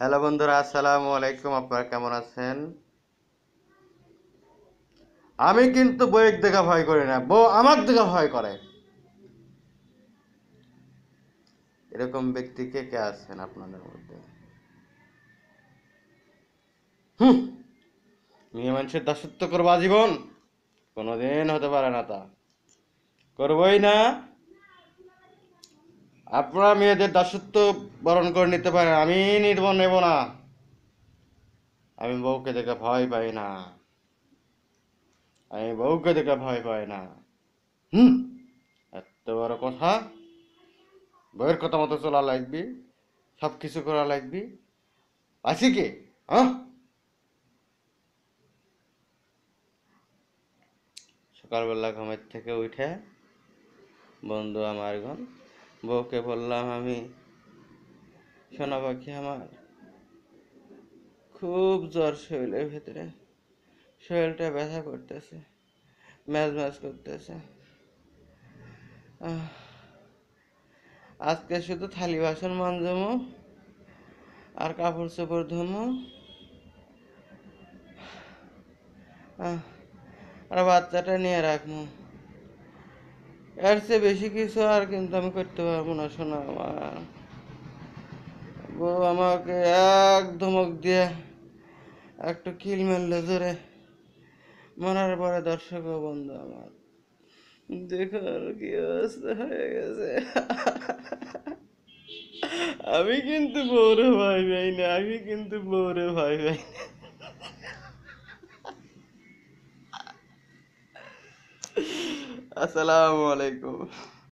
hello বন্ধুরা আসসালামু আলাইকুম আপনারা কেমন আছেন আমি কিন্তু বইয়ের দেখা ভয় করি না বউ আমার দেখা ভয় করে এরকম ব্যক্তি কে কে আছেন আপনাদের মধ্যে মেয়ে মানুষের দাসত্ব করবো আজীবন কোনোদিন হতে পারে না তা করবই না আপনারা মেয়েদের দাসত্ব বরণ করে নিতে পারেন আমি নির্ব নেব না আমি বউকে দেখে ভয় পাই না আমি বউকে দেখে ভয় পাই না হুম এত বড় কথা বউয়ের কথা মতো চলা লাগবি সব কিছু করা লাগবি আছি কি হ্যাঁ সকালবেলা ঘুমের থেকে উঠে বন্ধু আমার ঘর বউকে বললাম আমি সোনা পাখি আমার খুব জ্বর শরীরের ভেতরে শরীরটা ব্যথা করতেছে ম্যাজ ম্যাজ করতেছে আজকে শুধু থালি বাসন মানজমো আর কাপড় চোপড় ধমো আর বাচ্চাটা নিয়ে রাখবো এর চেয়ে বেশি কিছু আর কিন্তু আমি করতে পারবো না শোনা আমার বউ আমাকে এক ধমক দিয়ে একটু কিল মেললে জোরে মনার পরে দর্শক বন্ধু আমার দেখার কি অবস্থা হয়ে গেছে আমি কিন্তু বৌরে ভাই ভাই না আমি কিন্তু বৌরে ভাই ভাই না আসসালামু আলাইকুম